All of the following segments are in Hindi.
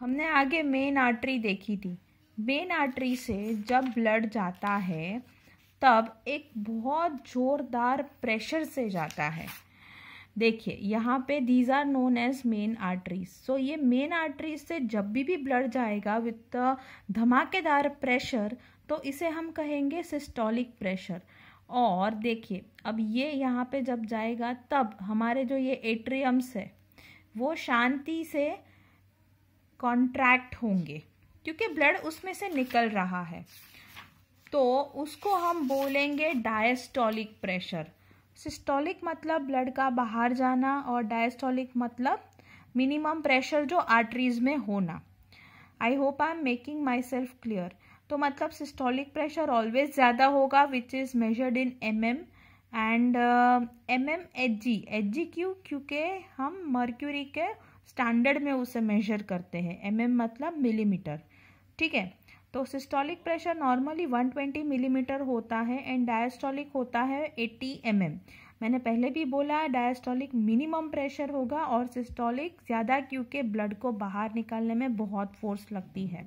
हमने आगे मेन आर्टरी देखी थी मेन आर्टरी से जब ब्लड जाता है तब एक बहुत ज़ोरदार प्रेशर से जाता है देखिए यहाँ पे these are known as main arteries so ये मेन आर्टरीज से जब भी भी ब्लड जाएगा विथ uh, धमाकेदार प्रेशर तो इसे हम कहेंगे सिस्टोलिक प्रेशर और देखिए अब ये यहाँ पे जब जाएगा तब हमारे जो ये एट्रियम्स है वो शांति से कॉन्ट्रैक्ट होंगे क्योंकि ब्लड उसमें से निकल रहा है तो उसको हम बोलेंगे डायस्टोलिक प्रेशर सिस्टोलिक मतलब ब्लड का बाहर जाना और डायस्टोलिक मतलब मिनिमम प्रेशर जो आर्टरीज में होना I hope I am making myself clear तो मतलब सिस्टोलिक प्रेशर ऑलवेज ज़्यादा होगा which is measured in M M and M M H G H G क्यू क्योंकि हम मर्क्यूरी के स्टैंडर्ड में उसे मेजर करते हैं एम mm मतलब मिलीमीटर ठीक है तो सिस्टोलिक प्रेशर नॉर्मली 120 मिलीमीटर होता है एंड डायस्टोलिक होता है 80 एम mm. मैंने पहले भी बोला डायस्टोलिक मिनिमम प्रेशर होगा और सिस्टोलिक ज़्यादा क्योंकि ब्लड को बाहर निकालने में बहुत फोर्स लगती है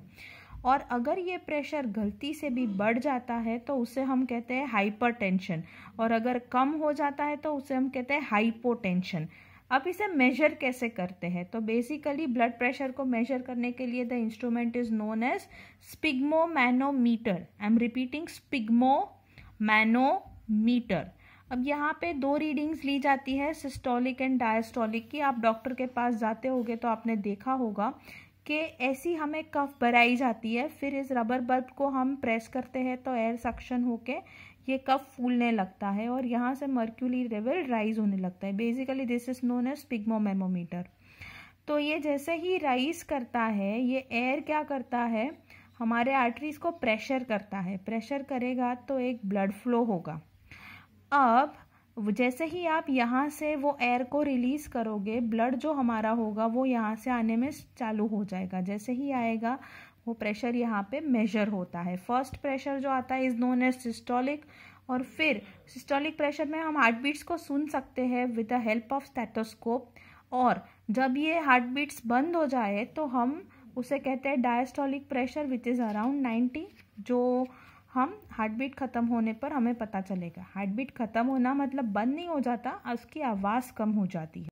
और अगर ये प्रेशर गलती से भी बढ़ जाता है तो उसे हम कहते हैं हाइपरटेंशन और अगर कम हो जाता है तो उसे हम कहते हैं हाइपोटेंशन अब इसे मेजर कैसे करते हैं तो बेसिकली ब्लड प्रेशर को मेजर करने के लिए the instrument is known as sphygmomanometer I am repeating sphygmomanometer अब यहाँ पे दो रीडिंग्स ली जाती है सिस्टोलिक एंड डायस्टोलिक की आप डॉक्टर के पास जाते होगे तो आपने देखा होगा कि ऐसी हमें कफ भराई जाती है फिर इस रबर बल्ब को हम प्रेस करते हैं तो एयर सक्शन होके ये कब फूलने लगता है और यहाँ से मर्क्यूली लेवल राइज होने लगता है basically this is known as sphygmomanometer तो ये जैसे ही राइज करता है ये एयर क्या करता है हमारे आर्टरीज को प्रेशर करता है प्रेशर करेगा तो एक ब्लड फ्लो होगा अब जैसे ही आप यहाँ से वो एयर को रिलीज़ करोगे ब्लड जो हमारा होगा वो यहाँ से आने में चालू हो जाएगा जैसे ही आएगा वो प्रेशर यहाँ पे मेजर होता है फर्स्ट प्रेशर जो आता है इज़ नोन एज सिस्टोलिक और फिर सिस्टोलिक प्रेशर में हम हार्ट बीट्स को सुन सकते हैं with the help of stethoscope और जब ये हार्ट बीट्स बंद हो जाए तो हम उसे कहते हैं diastolic pressure which is around ninety जो हम हार्ट बीट ख़त्म होने पर हमें पता चलेगा हार्ट बीट ख़त्म होना मतलब बंद नहीं हो जाता उसकी आवाज़ कम हो जाती है